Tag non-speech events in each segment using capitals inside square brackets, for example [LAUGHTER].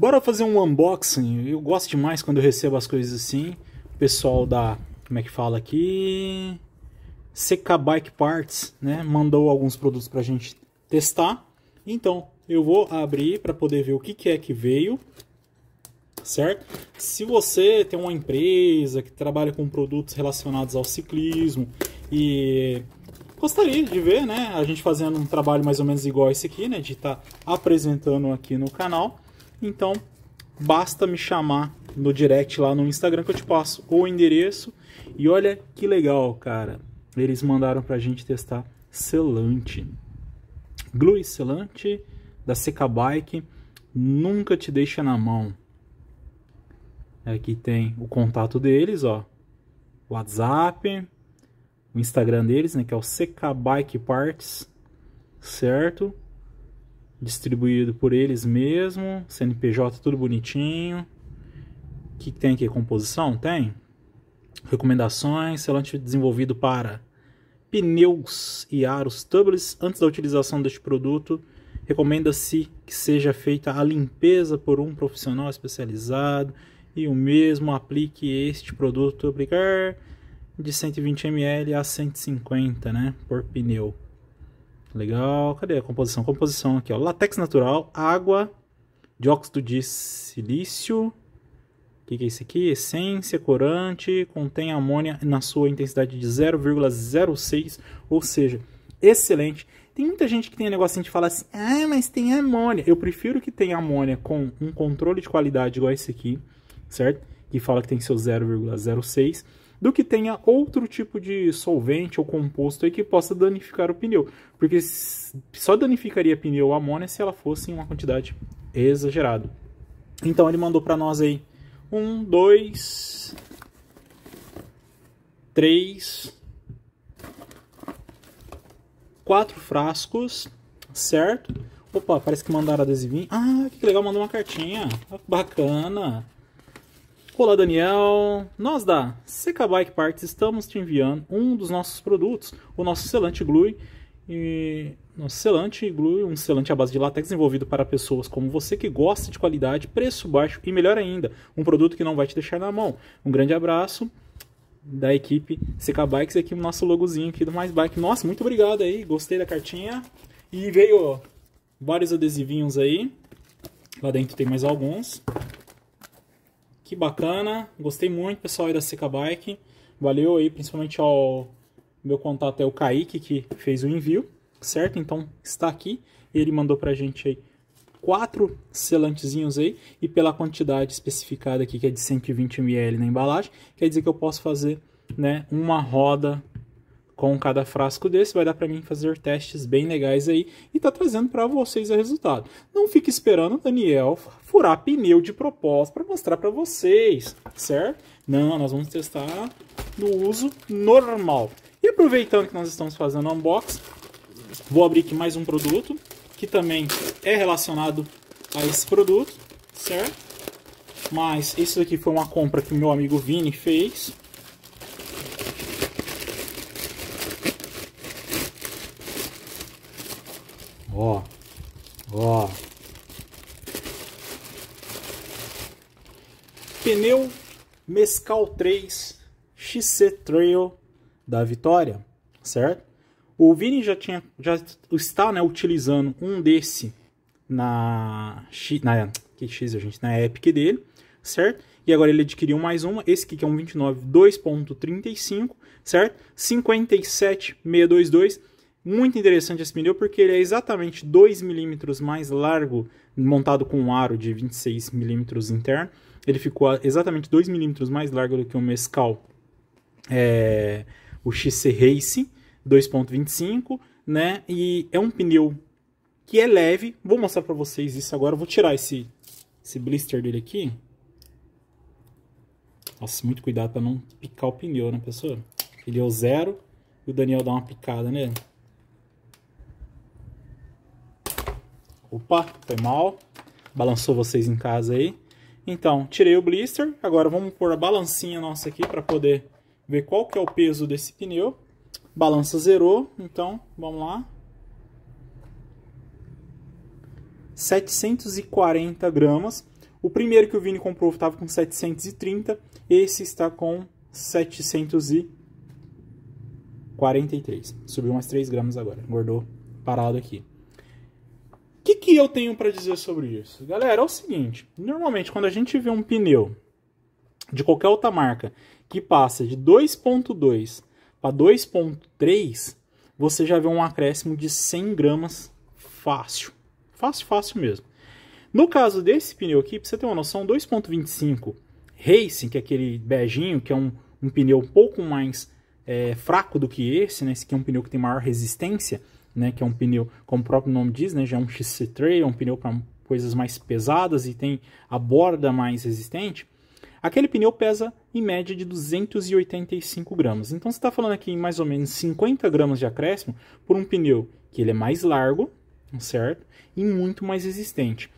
Bora fazer um unboxing. Eu gosto demais quando eu recebo as coisas assim. O pessoal da. Como é que fala aqui? CK Bike Parts, né? Mandou alguns produtos pra gente testar. Então, eu vou abrir para poder ver o que, que é que veio. Certo? Se você tem uma empresa que trabalha com produtos relacionados ao ciclismo e gostaria de ver, né? A gente fazendo um trabalho mais ou menos igual esse aqui, né? De estar tá apresentando aqui no canal. Então, basta me chamar no direct lá no Instagram que eu te passo o endereço. E olha que legal, cara. Eles mandaram pra gente testar selante. Glue selante da Seca Bike nunca te deixa na mão. Aqui é tem o contato deles, ó. WhatsApp, o Instagram deles, né, que é o Seca Bike Parts, certo? distribuído por eles mesmo, CNPJ tudo bonitinho. O que, tem aqui? Composição? Tem. Recomendações, selante desenvolvido para pneus e aros tubeless. Antes da utilização deste produto, recomenda-se que seja feita a limpeza por um profissional especializado e o mesmo aplique este produto aplicar de 120 ml a 150, né, por pneu. Legal. Cadê a composição? Composição aqui, ó. Latex natural, água, dióxido de silício. O que, que é isso aqui? Essência, corante, contém amônia na sua intensidade de 0,06, ou seja, excelente. Tem muita gente que tem um negocinho de falar assim, ah, mas tem amônia. Eu prefiro que tenha amônia com um controle de qualidade igual esse aqui, certo? Que fala que tem seu 0,06 do que tenha outro tipo de solvente ou composto aí que possa danificar o pneu. Porque só danificaria pneu amônia se ela fosse em uma quantidade exagerada. Então ele mandou para nós aí um, dois, três, quatro frascos, certo? Opa, parece que mandaram adesivinho. Ah, que legal, mandou uma cartinha. Bacana. Olá Daniel, nós da CK Bike Parts estamos te enviando um dos nossos produtos, o nosso selante glue, e nosso selante glue, um selante à base de látex desenvolvido para pessoas como você que gosta de qualidade, preço baixo e melhor ainda, um produto que não vai te deixar na mão. Um grande abraço da equipe CK Bikes e aqui o nosso logozinho aqui do Mais Bike. Nossa, muito obrigado aí, gostei da cartinha. E veio vários adesivinhos aí. Lá dentro tem mais alguns. Que bacana, gostei muito, pessoal aí da Seca Bike. Valeu aí principalmente ao meu contato é o Kaique que fez o envio, certo? Então está aqui, ele mandou pra gente aí quatro selantezinhos aí e pela quantidade especificada aqui que é de 120 ml na embalagem, quer dizer que eu posso fazer, né, uma roda com cada frasco desse, vai dar para mim fazer testes bem legais aí e tá trazendo para vocês o resultado. Não fique esperando o Daniel furar pneu de propósito para mostrar para vocês, certo? Não, nós vamos testar no uso normal. E aproveitando que nós estamos fazendo unboxing, vou abrir aqui mais um produto que também é relacionado a esse produto, certo? Mas isso aqui foi uma compra que o meu amigo Vini fez ó, ó. Pneu Mescal 3 XC Trail da Vitória, certo? O Vini já, tinha, já está né, utilizando um desse na, na, que X, gente, na Epic dele, certo? E agora ele adquiriu mais uma, esse aqui que é um 29 2.35, certo? 57622 muito interessante esse pneu porque ele é exatamente 2 milímetros mais largo, montado com um aro de 26 milímetros interno. Ele ficou exatamente 2 milímetros mais largo do que o Mescal, é, o XC Race 2.25, né? E é um pneu que é leve. Vou mostrar para vocês isso agora. vou tirar esse, esse blister dele aqui. Nossa, muito cuidado para não picar o pneu, né, pessoal? Ele é o zero e o Daniel dá uma picada nele. Né? Opa, foi mal. Balançou vocês em casa aí. Então, tirei o blister. Agora vamos pôr a balancinha nossa aqui para poder ver qual que é o peso desse pneu. Balança zerou, então vamos lá. 740 gramas. O primeiro que o Vini comprou estava com 730, esse está com 743. Subiu umas 3 gramas agora, engordou parado aqui. O que, que eu tenho para dizer sobre isso? Galera, é o seguinte: normalmente quando a gente vê um pneu de qualquer outra marca que passa de 2,2 para 2,3, você já vê um acréscimo de 100 gramas fácil. Fácil, fácil mesmo. No caso desse pneu aqui, para você ter uma noção, 2.25 Racing, que é aquele beijinho, que é um, um pneu um pouco mais é, fraco do que esse, né? Esse aqui é um pneu que tem maior resistência né, que é um pneu, como o próprio nome diz, né, já é um XC Trail, é um pneu para coisas mais pesadas e tem a borda mais resistente, aquele pneu pesa em média de 285 gramas. Então você está falando aqui em mais ou menos 50 gramas de acréscimo por um pneu que ele é mais largo, certo? E muito mais resistente.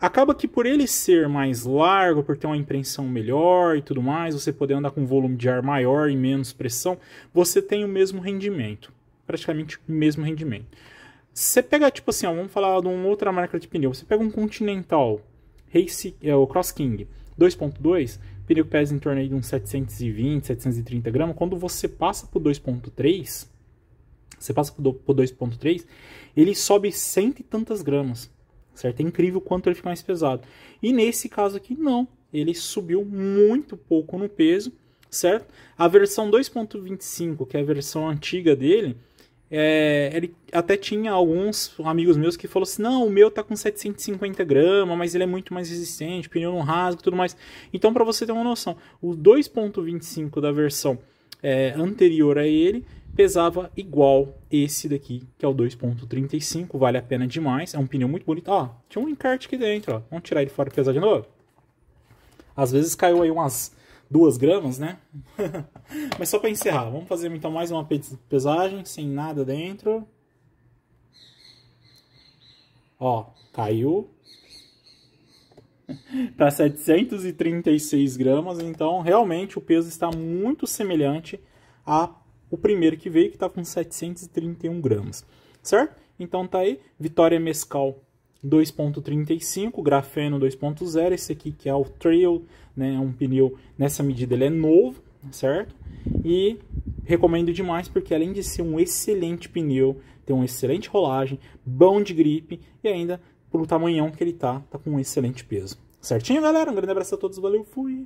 Acaba que por ele ser mais largo, por ter uma impressão melhor e tudo mais, você poder andar com um volume de ar maior e menos pressão, você tem o mesmo rendimento praticamente o mesmo rendimento. Você pega, tipo assim, ó, vamos falar de uma outra marca de pneu. Você pega um Continental, Race, é, o Cross King 2.2, pneu que pesa em torno de uns 720, 730 gramas. Quando você passa para o 2.3, você passa para 2.3, ele sobe cento e tantas gramas, certo? É incrível quanto ele fica mais pesado. E nesse caso aqui, não. Ele subiu muito pouco no peso, certo? A versão 2.25, que é a versão antiga dele, é, ele até tinha alguns amigos meus que falou assim: não, o meu tá com 750 gramas, mas ele é muito mais resistente, pneu não rasga e tudo mais. Então, para você ter uma noção, o 2,25 da versão é, anterior a ele pesava igual esse daqui, que é o 2.35, vale a pena demais, é um pneu muito bonito. Ó, tinha um encarte aqui dentro, ó. Vamos tirar ele fora e pesar de novo. Às vezes caiu aí umas duas gramas, né? [LAUGHS] Mas só para encerrar, vamos fazer então mais uma pesagem sem nada dentro. Ó, caiu [LAUGHS] Tá 736 gramas, então realmente o peso está muito semelhante ao primeiro que veio, que está com 731 gramas, certo? Então tá aí, Vitória Mescal 2.35, grafeno 2.0, esse aqui que é o Trail né? É um pneu nessa medida, ele é novo, certo? E recomendo demais porque além de ser um excelente pneu, tem uma excelente rolagem, bom de gripe e ainda pelo tamanhão que ele tá, tá com um excelente peso. Certinho, galera? Um grande abraço a todos, valeu, fui!